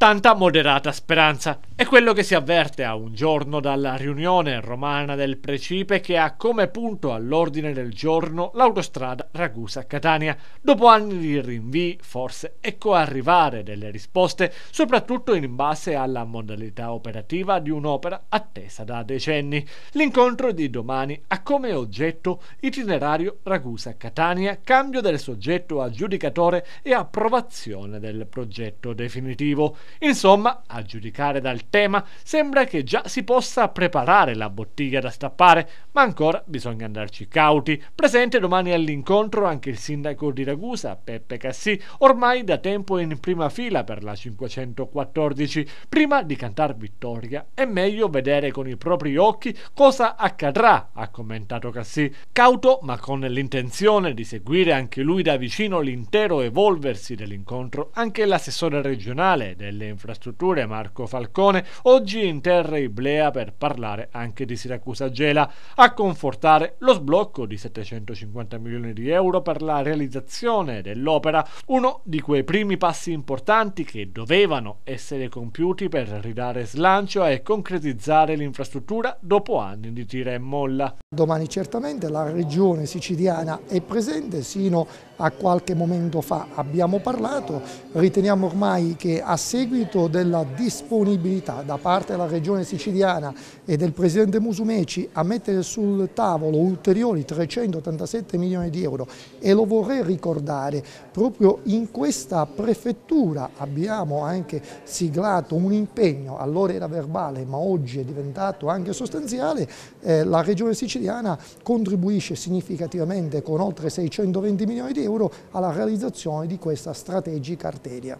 tanta moderata speranza. È quello che si avverte a un giorno dalla riunione romana del Precipe che ha come punto all'ordine del giorno l'autostrada Ragusa-Catania. Dopo anni di rinvii, forse, ecco arrivare delle risposte, soprattutto in base alla modalità operativa di un'opera attesa da decenni. L'incontro di domani ha come oggetto itinerario Ragusa-Catania, cambio del soggetto aggiudicatore e approvazione del progetto definitivo. Insomma, a giudicare dal tema, sembra che già si possa preparare la bottiglia da stappare, ma ancora bisogna andarci cauti. Presente domani all'incontro anche il sindaco di Ragusa, Peppe Cassì, ormai da tempo in prima fila per la 514. Prima di cantare vittoria, è meglio vedere con i propri occhi cosa accadrà, ha commentato Cassì, cauto ma con l'intenzione di seguire anche lui da vicino l'intero evolversi dell'incontro, anche l'assessore regionale del delle infrastrutture Marco Falcone, oggi in terra iblea per parlare anche di Siracusa Gela, a confortare lo sblocco di 750 milioni di euro per la realizzazione dell'opera, uno di quei primi passi importanti che dovevano essere compiuti per ridare slancio e concretizzare l'infrastruttura dopo anni di tira e molla. Domani certamente la regione siciliana è presente sino a qualche momento fa abbiamo parlato, riteniamo ormai che a seguito seguito della disponibilità da parte della Regione Siciliana e del Presidente Musumeci a mettere sul tavolo ulteriori 387 milioni di euro e lo vorrei ricordare, proprio in questa prefettura abbiamo anche siglato un impegno, allora era verbale ma oggi è diventato anche sostanziale, eh, la Regione Siciliana contribuisce significativamente con oltre 620 milioni di euro alla realizzazione di questa strategica arteria.